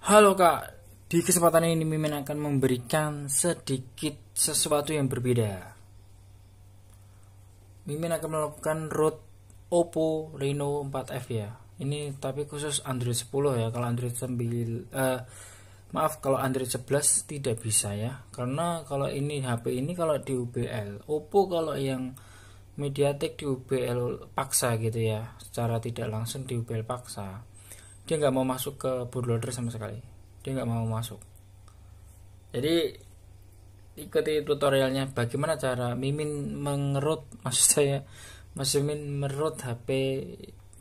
Halo kak, di kesempatan ini Mimin akan memberikan sedikit sesuatu yang berbeda Mimin akan melakukan root Oppo Reno 4F ya Ini tapi khusus Android 10 ya Kalau Android 9 uh, eh, Maaf kalau Android 11 tidak bisa ya Karena kalau ini HP ini kalau di UBL Oppo kalau yang Mediatek di UBL paksa gitu ya Secara tidak langsung di UBL paksa dia nggak mau masuk ke bootloader sama sekali dia nggak mau masuk jadi ikuti tutorialnya bagaimana cara mimin mengerut maksud saya mas mimin merut HP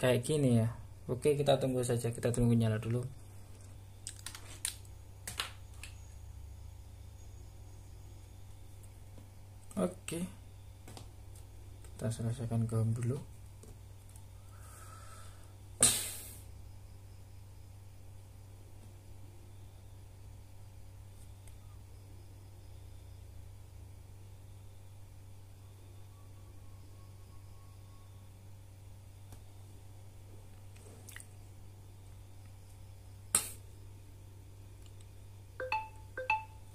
kayak gini ya oke kita tunggu saja kita tunggu nyala dulu oke kita selesaikan gaun dulu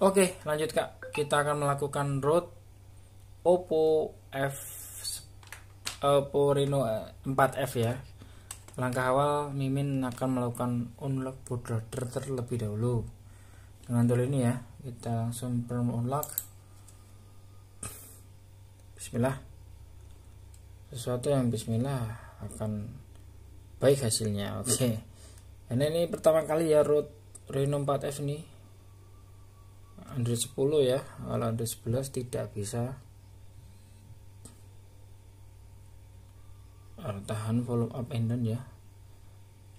Oke, lanjut Kak. Kita akan melakukan root Oppo F Oppo Reno 4F eh, ya. Langkah awal Mimin akan melakukan unlock bootloader terlebih dahulu. Dengan tool ini ya, kita langsung perlu unlock. Bismillah. Sesuatu yang bismillah akan baik hasilnya. Oke. Okay. Nah, ini pertama kali ya root Reno 4F nih Android 10 ya kalau Android 11 tidak bisa eh, tahan volume up and down ya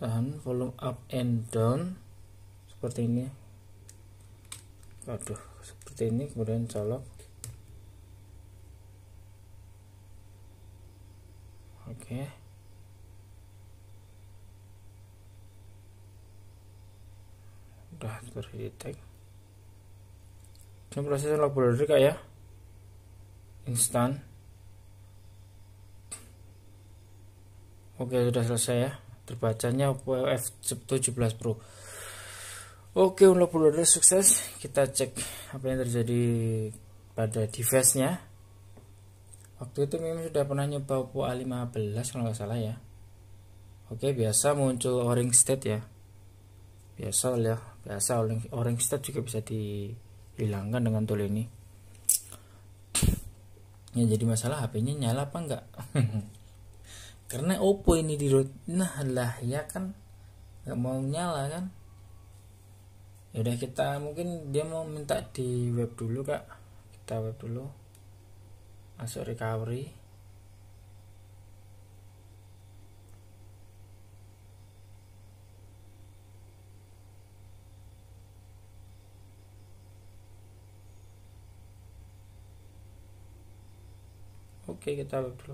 tahan volume up and down seperti ini waduh seperti ini kemudian colok oke okay. udah terdetek kita proses laboratory kak ya instan oke sudah selesai ya terbacanya F17 Pro oke unlock bootloader sukses kita cek apa yang terjadi pada device nya waktu itu memang sudah pernah nyoba Oppo A15 kalau nggak salah ya oke biasa muncul orange state ya biasa ya biasa orange, orange state juga bisa di hilangkan dengan tool ini ya jadi masalah HP-nya nyala apa enggak karena Oppo ini di root nah lah ya kan nggak mau nyala kan ya udah kita mungkin dia mau minta di web dulu kak kita web dulu masuk recovery oke kita web dulu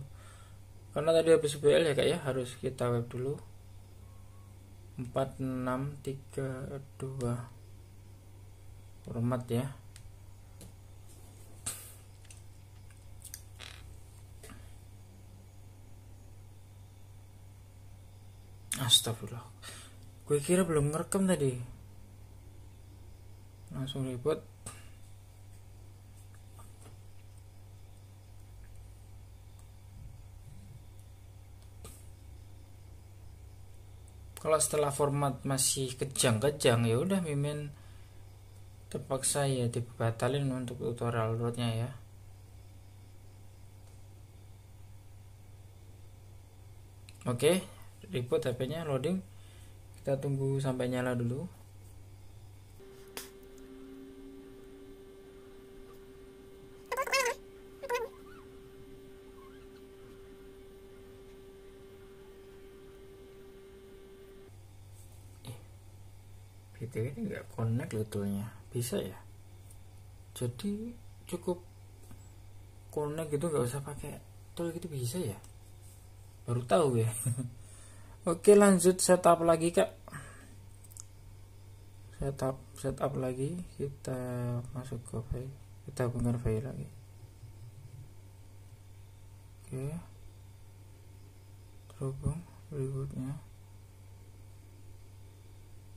karena tadi habis BL ya kak ya harus kita web dulu 4632 hormat ya Astagfirullah Gue kira belum ngerekam tadi Langsung ribut. kalau setelah format masih kejang-kejang ya udah mimin terpaksa ya dibatalin untuk tutorial rootnya ya oke reboot HP-nya loading kita tunggu sampai nyala dulu Oke, ini nggak connect betulnya bisa ya jadi cukup connect gitu nggak usah pakai tool gitu bisa ya baru tahu ya oke lanjut setup lagi kak setup setup lagi kita masuk ke file kita bongkar file lagi oke terhubung berikutnya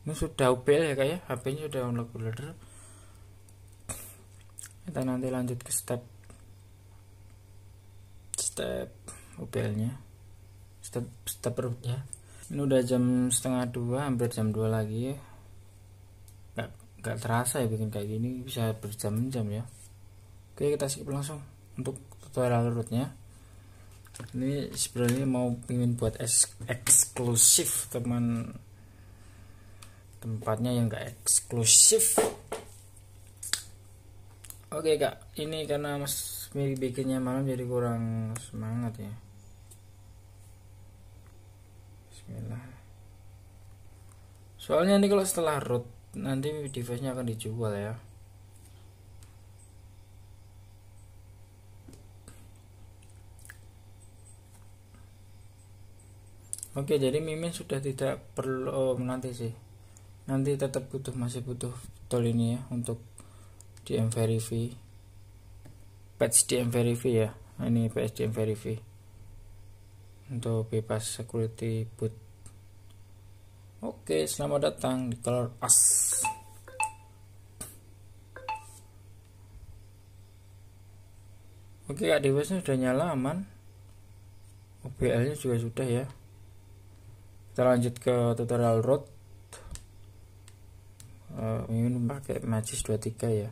ini sudah upil ya kayak ya? HP-nya sudah unlock builder kita nanti lanjut ke step step UPL-nya step step nya ini udah jam setengah dua hampir jam dua lagi ya nggak, nggak terasa ya bikin kayak gini bisa berjam-jam ya oke kita skip langsung untuk tutorial root nya ini sebenarnya mau ingin buat eks eksklusif teman tempatnya yang gak eksklusif oke okay, kak ini karena mas Miri bikinnya malam jadi kurang semangat ya Bismillah soalnya ini kalau setelah root nanti device nya akan dijual ya Oke, jadi mimin sudah tidak perlu oh, nanti sih nanti tetap butuh masih butuh tool ini ya untuk DM verify patch DM verify ya nah, ini patch DM verify untuk bebas security boot oke selamat datang di color as oke kak device nya sudah nyala aman OBL nya juga sudah ya kita lanjut ke tutorial root uh, pakai Magis 23 ya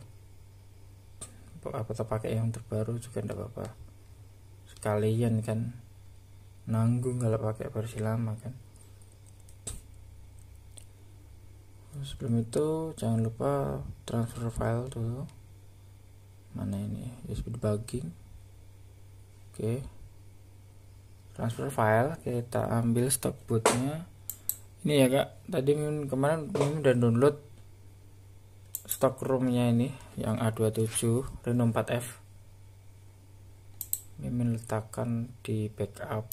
apa atau pakai yang terbaru juga ndak apa-apa sekalian kan nanggung kalau pakai versi lama kan sebelum itu jangan lupa transfer file dulu mana ini USB debugging oke transfer file kita ambil stock bootnya ini ya kak tadi kemarin ini udah download stock roomnya ini yang A27 Reno 4F Mimin letakkan di backup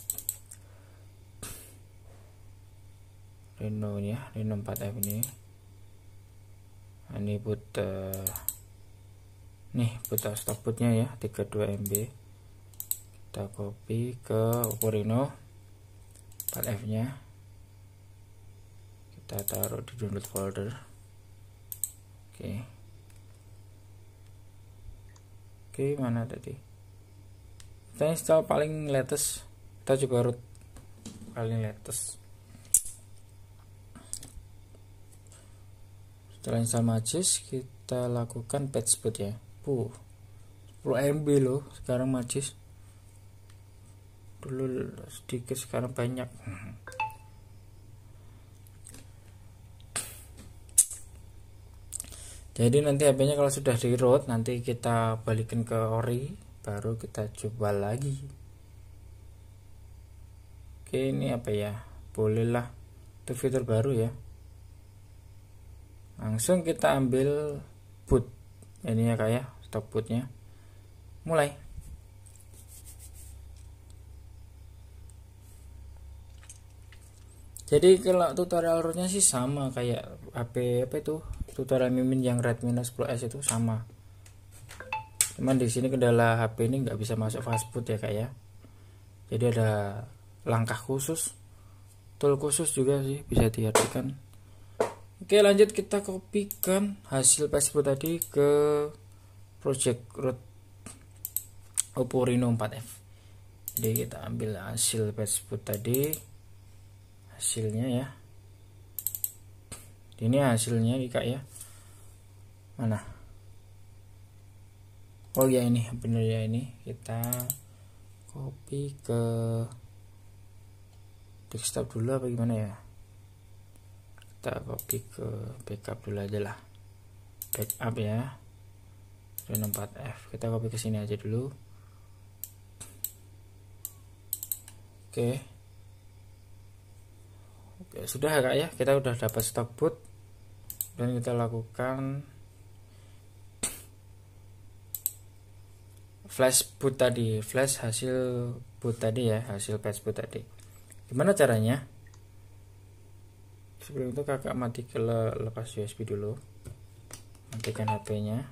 Reno nya Reno 4F ini nah, ini boot uh, nih boot stock bootnya ya 32 MB kita copy ke Oppo Reno 4F nya kita taruh di download folder oke oke mana tadi kita install paling latest kita coba root paling latest setelah install magis kita lakukan patch boot ya bu 10 MB loh sekarang magis dulu sedikit sekarang banyak jadi nanti HP-nya kalau sudah di root nanti kita balikin ke ori baru kita coba lagi oke ini apa ya bolehlah itu fitur baru ya langsung kita ambil boot ini ya kayak ya boot bootnya mulai jadi kalau tutorial rootnya sih sama kayak HP apa itu tutorial mimin yang Redmi Note 10s itu sama cuman di sini kendala HP ini nggak bisa masuk fastboot ya kayak ya jadi ada langkah khusus tool khusus juga sih bisa diartikan oke lanjut kita kopikan hasil fastboot tadi ke project root Oppo Reno 4F jadi kita ambil hasil fastboot tadi hasilnya ya ini hasilnya kak ya mana oh ya ini bener ya ini kita copy ke desktop dulu apa gimana ya kita copy ke backup dulu aja lah backup ya 4 f kita copy ke sini aja dulu oke oke sudah ya kak ya kita udah dapat stock boot dan kita lakukan flash boot tadi flash hasil boot tadi ya hasil patch boot tadi gimana caranya sebelum itu kakak mati ke le lepas USB dulu matikan HP-nya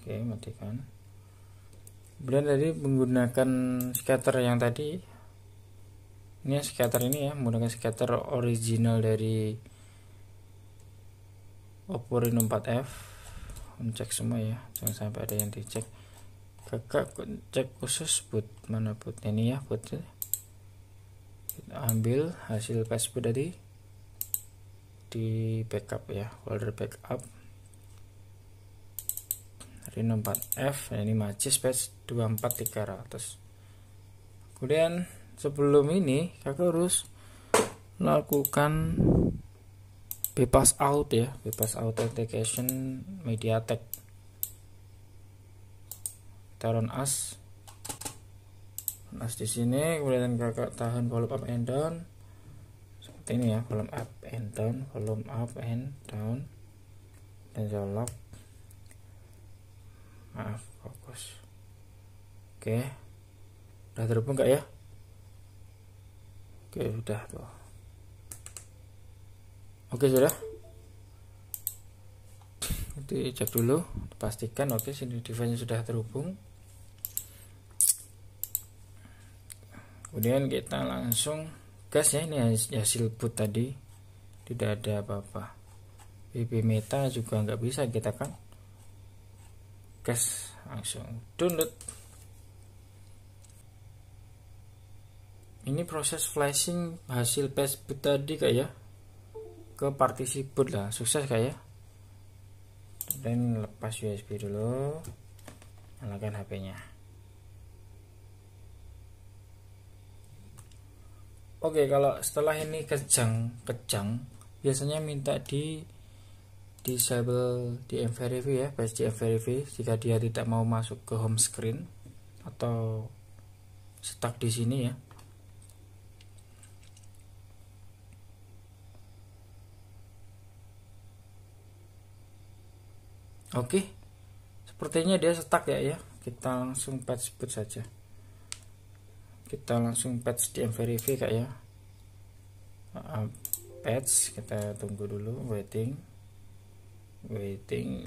oke matikan kemudian tadi menggunakan scatter yang tadi ini yang skater ini ya menggunakan skater original dari Oppo Reno 4F cek semua ya jangan sampai ada yang dicek kakak cek khusus boot mana boot ini ya boot kita ambil hasil Facebook tadi di backup ya folder backup Reno 4F ini macis patch 24300 kemudian sebelum ini kakak harus melakukan bebas out ya bebas authentication mediatek taruh as as di sini kemudian kakak tahan volume up and down seperti ini ya volume up and down volume up and down dan jolok maaf fokus oke udah terhubung gak ya oke sudah tuh oke sudah nanti cek dulu pastikan oke sini device sudah terhubung kemudian kita langsung gas ya ini hasil boot tadi tidak ada apa-apa BB Meta juga nggak bisa kita kan gas langsung download ini proses flashing hasil Facebook tadi kayak ya ke partisi boot lah sukses kayak ya dan lepas USB dulu nyalakan HP-nya Oke kalau setelah ini kejang kejang biasanya minta di disable di MVRV ya patch di MVRV jika dia tidak mau masuk ke home screen atau stuck di sini ya Oke. Sepertinya dia stuck ya ya. Kita langsung patch boot saja. Kita langsung patch di MVRV kayak ya. Uh, patch kita tunggu dulu waiting. Waiting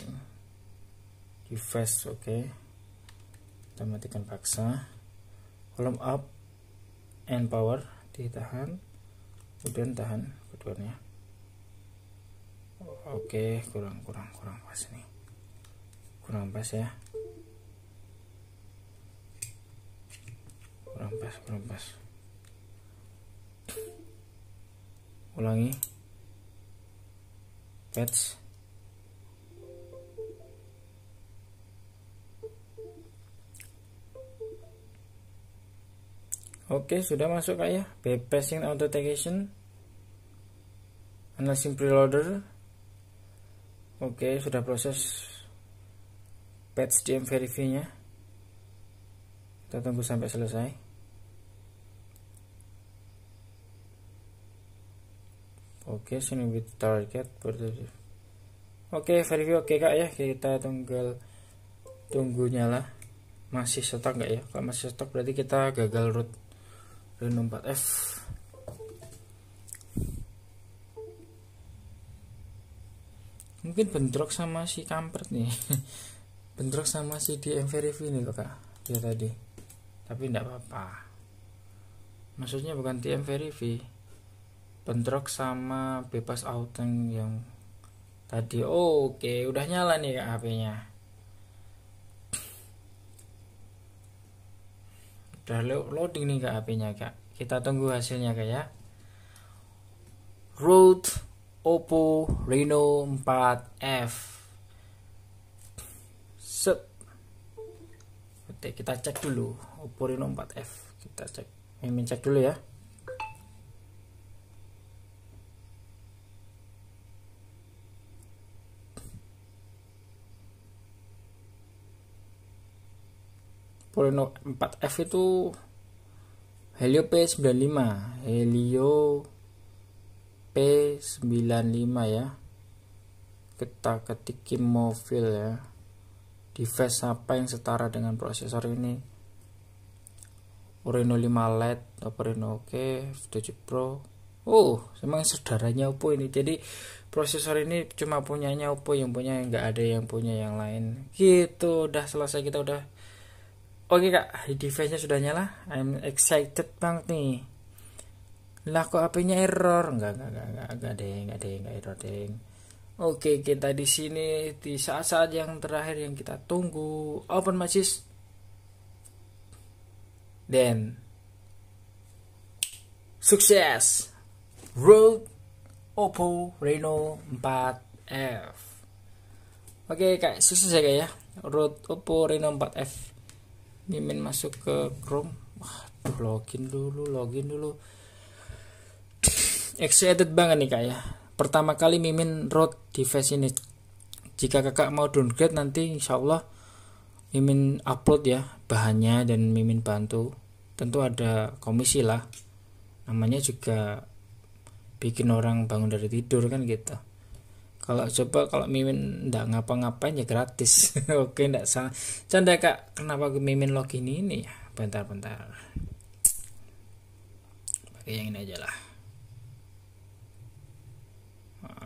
device oke. Okay. Kita matikan paksa. Volume up and power ditahan. Kemudian tahan keduanya. Oke, okay, kurang kurang kurang pas nih pas ya kurang pas ulangi patch Oke, sudah masuk kak ya. Bypassing authentication. Analyzing preloader. Oke, sudah proses patch dm verify nya kita tunggu sampai selesai oke sini with target oke verify oke kak ya kita tunggu tunggu nyala masih setak nggak ya kalau masih setak berarti kita gagal root Reno 4F mungkin bentrok sama si kampret nih bentrok sama si DM review ini loh kak dia tadi tapi tidak apa-apa maksudnya bukan DM review bentrok sama bebas outing yang tadi oh, oke okay. udah nyala nih kak HP-nya udah loading nih kak HP-nya kak kita tunggu hasilnya kak ya Road Oppo Reno 4F Sup. Oke, kita cek dulu Oppo Reno 4F. Kita cek. Mimin cek dulu ya. Reno 4F itu Helio P95 Helio P95 ya kita ketikin mobil ya device apa yang setara dengan prosesor ini Reno 5 LED Oppo Reno Oke 7 Pro Oh uh, memang saudaranya Oppo ini jadi prosesor ini cuma punyanya Oppo yang punya nggak ada yang punya yang lain gitu udah selesai kita udah Oke kak, device-nya sudah nyala. I'm excited banget nih. Lah kok HP-nya error? Enggak, enggak, enggak, enggak, enggak deh, enggak ada, enggak error deh. Oke, kita di sini di saat-saat yang terakhir yang kita tunggu. Open matches. Dan sukses. Road Oppo Reno 4F. Oke, kayak sukses ya, kayak ya. Road Oppo Reno 4F. Mimin masuk ke Chrome. wah login dulu, login dulu. Excited banget nih, Kak ya pertama kali mimin road di face ini jika kakak mau downgrade nanti insyaallah mimin upload ya bahannya dan mimin bantu tentu ada komisi lah namanya juga bikin orang bangun dari tidur kan gitu kalau coba kalau mimin ndak ngapa-ngapain ya gratis oke ndak salah canda kak kenapa mimin login ini ya bentar-bentar pakai yang ini aja lah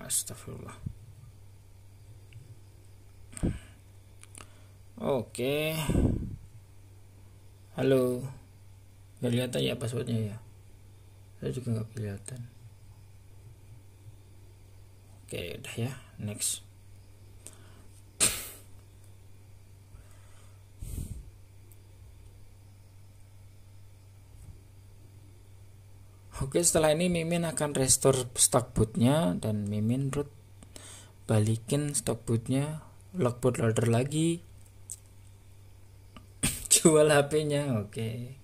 astagfirullah oke halo Gak kelihatan ya passwordnya ya saya juga nggak kelihatan oke udah ya next Oke setelah ini Mimin akan restore stock bootnya dan Mimin root balikin stock bootnya lock boot loader lagi jual HP-nya oke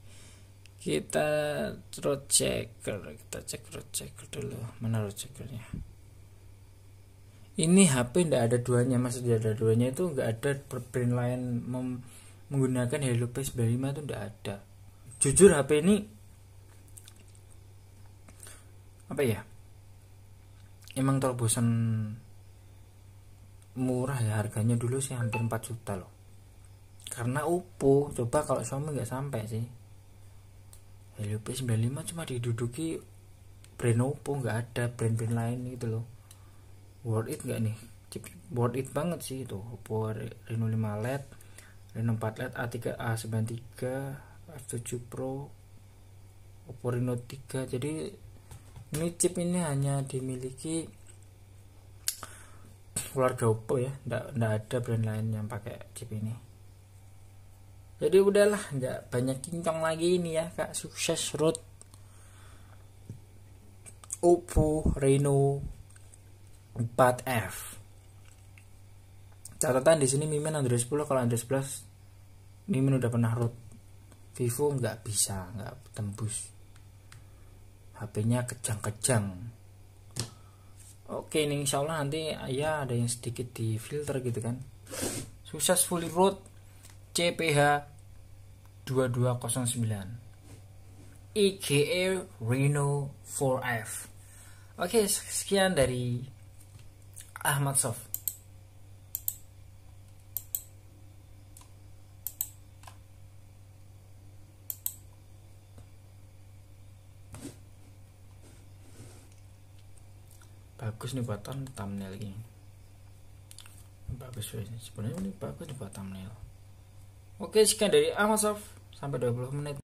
kita root checker kita cek root checker dulu mana root checkernya ini HP tidak ada duanya tidak ada duanya itu nggak ada print lain menggunakan Helio Page 95 itu tidak ada jujur HP ini apa ya emang terobosan murah ya harganya dulu sih hampir 4 juta loh karena Oppo coba kalau Xiaomi nggak sampai sih Helio P95 cuma diduduki brand Oppo nggak ada brand-brand lain gitu loh worth it nggak nih worth it banget sih itu Oppo Reno 5 LED Reno 4 LED A3 A93 F7 Pro Oppo Reno 3 jadi ini chip ini hanya dimiliki keluarga Oppo ya ndak, ndak ada brand lain yang pakai chip ini jadi udahlah nggak banyak kincong lagi ini ya kak sukses root Oppo Reno 4F catatan di sini mimin Android 10 kalau Android 11 mimin udah pernah root Vivo nggak bisa nggak tembus HP-nya kejang-kejang oke ini insya Allah nanti ya ada yang sedikit di filter gitu kan fully root CPH 2209 IGE Reno 4F oke sekian dari Ahmad Soft. bagus nih buat thumbnail ini bagus guys sebenarnya ini bagus buat thumbnail oke sekian dari Amazon sampai 20 menit